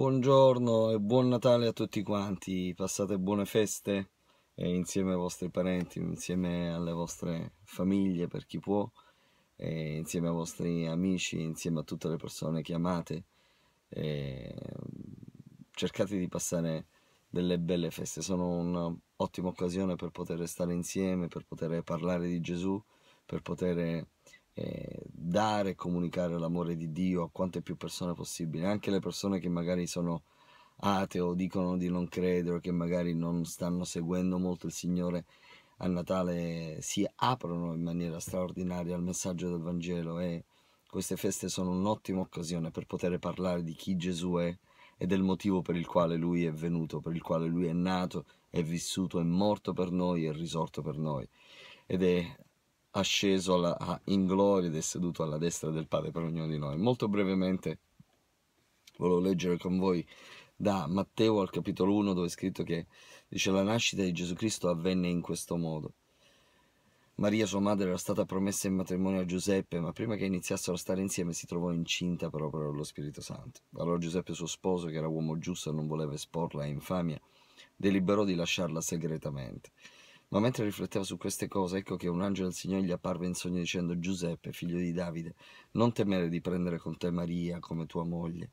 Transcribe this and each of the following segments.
Buongiorno e buon Natale a tutti quanti, passate buone feste eh, insieme ai vostri parenti, insieme alle vostre famiglie per chi può, insieme ai vostri amici, insieme a tutte le persone che amate. Mm, cercate di passare delle belle feste, sono un'ottima occasione per poter stare insieme, per poter parlare di Gesù, per poter eh, dare e comunicare l'amore di Dio a quante più persone possibile, anche le persone che magari sono ateo, dicono di non credere, che magari non stanno seguendo molto il Signore a Natale, si aprono in maniera straordinaria al messaggio del Vangelo e queste feste sono un'ottima occasione per poter parlare di chi Gesù è e del motivo per il quale lui è venuto, per il quale lui è nato, è vissuto, è morto per noi, è risorto per noi. Ed è asceso la, a Inglori ed è seduto alla destra del Padre per ognuno di noi. Molto brevemente volevo leggere con voi da Matteo al capitolo 1 dove è scritto che dice la nascita di Gesù Cristo avvenne in questo modo. Maria, sua madre, era stata promessa in matrimonio a Giuseppe, ma prima che iniziassero a stare insieme si trovò incinta proprio opera Spirito Santo. Allora Giuseppe, suo sposo, che era uomo giusto e non voleva esporla a infamia, deliberò di lasciarla segretamente. Ma mentre rifletteva su queste cose, ecco che un angelo del Signore gli apparve in sogno dicendo Giuseppe, figlio di Davide, non temere di prendere con te Maria come tua moglie,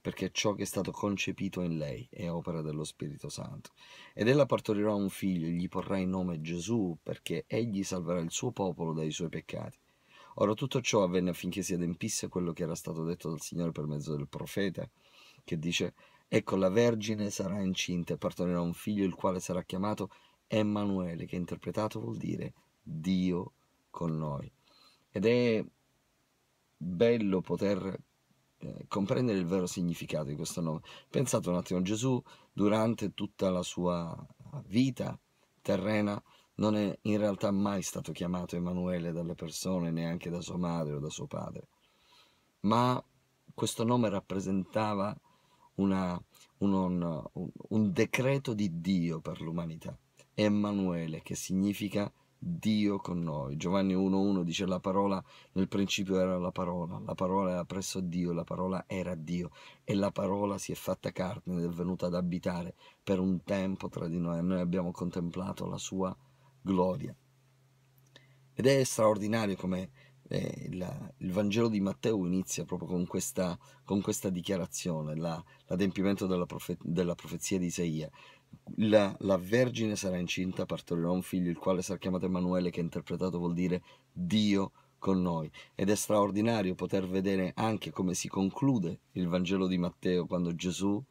perché ciò che è stato concepito in lei è opera dello Spirito Santo. Ed ella partorirà un figlio, e gli porrà in nome Gesù, perché egli salverà il suo popolo dai suoi peccati. Ora tutto ciò avvenne affinché si adempisse quello che era stato detto dal Signore per mezzo del profeta, che dice Ecco la Vergine sarà incinta e partorirà un figlio il quale sarà chiamato Emanuele, che interpretato vuol dire Dio con noi. Ed è bello poter eh, comprendere il vero significato di questo nome. Pensate un attimo, Gesù durante tutta la sua vita terrena non è in realtà mai stato chiamato Emanuele dalle persone, neanche da sua madre o da suo padre, ma questo nome rappresentava una, un, un, un decreto di Dio per l'umanità. Emanuele, che significa Dio con noi. Giovanni 1.1 dice la parola, nel principio era la parola, la parola era presso Dio, la parola era Dio e la parola si è fatta carne ed è venuta ad abitare per un tempo tra di noi e noi abbiamo contemplato la sua gloria. Ed è straordinario come eh, il, il, Vangelo di Matteo inizia proprio con questa, con questa dichiarazione, la, l'adempimento della, profe, della profezia di Isaia la, la, Vergine sarà incinta, partorirà un figlio, il quale sarà chiamato Emanuele, che interpretato vuol dire Dio con noi. Ed è straordinario poter vedere anche come si conclude il Vangelo di Matteo quando Gesù,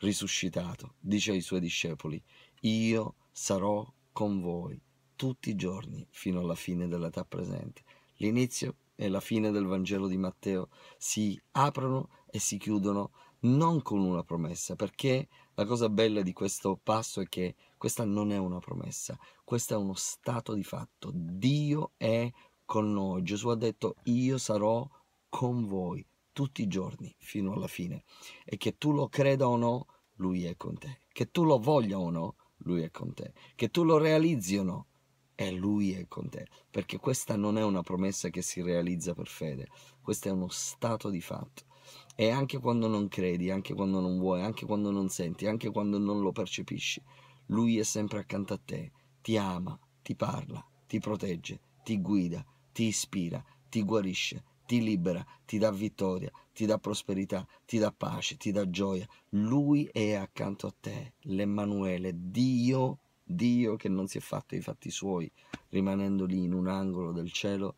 risuscitato, dice ai suoi discepoli, io sarò con voi tutti i giorni fino alla fine dell'età presente. L'inizio e la fine del Vangelo di Matteo si aprono e si chiudono non con una promessa, perché la cosa bella di questo passo è che questa non è una promessa, questo è uno stato di fatto. Dio è con noi. Gesù ha detto io sarò con voi tutti i giorni fino alla fine e che tu lo creda o no, lui è con te. Che tu lo voglia o no, lui è con te. Che tu lo realizzi o no, e lui è con te, perché questa non è una promessa che si realizza per fede, questo è uno stato di fatto. E anche quando non credi, anche quando non vuoi, anche quando non senti, anche quando non lo percepisci, Lui è sempre accanto a te, ti ama, ti parla, ti protegge, ti guida, ti ispira, ti guarisce, ti libera, ti dà vittoria, ti dà prosperità, ti dà pace, ti dà gioia. Lui è accanto a te, l'Emanuele, Dio, Dio che non si è fatto i fatti suoi, rimanendo lì in un angolo del cielo.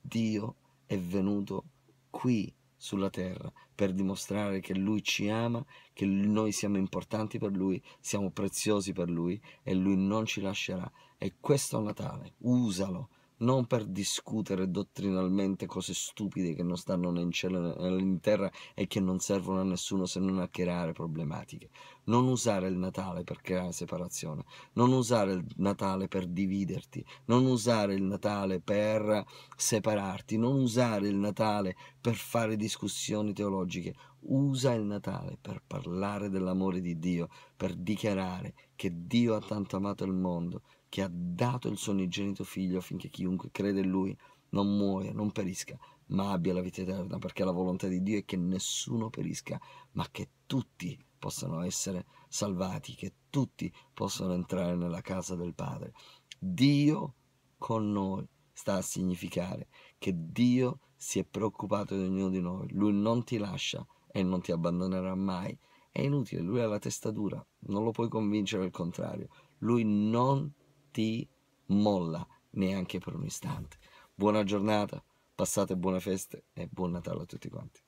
Dio è venuto qui sulla terra per dimostrare che Lui ci ama, che noi siamo importanti per Lui, siamo preziosi per Lui e Lui non ci lascerà. E questo è Natale, usalo, non per discutere dottrinalmente cose stupide che non stanno né in cielo né in terra e che non servono a nessuno se non a creare problematiche. Non usare il Natale per creare separazione, non usare il Natale per dividerti, non usare il Natale per separarti, non usare il Natale per fare discussioni teologiche. Usa il Natale per parlare dell'amore di Dio, per dichiarare che Dio ha tanto amato il mondo che ha dato il suo unigenito figlio affinché chiunque crede in lui non muoia, non perisca, ma abbia la vita eterna, perché la volontà di Dio è che nessuno perisca, ma che tutti possano essere salvati, che tutti possano entrare nella casa del Padre. Dio con noi sta a significare che Dio si è preoccupato di ognuno di noi, Lui non ti lascia e non ti abbandonerà mai. È inutile, Lui ha la testa dura, non lo puoi convincere al contrario, Lui non ti molla neanche per un istante. Buona giornata, passate buone feste e buon Natale a tutti quanti.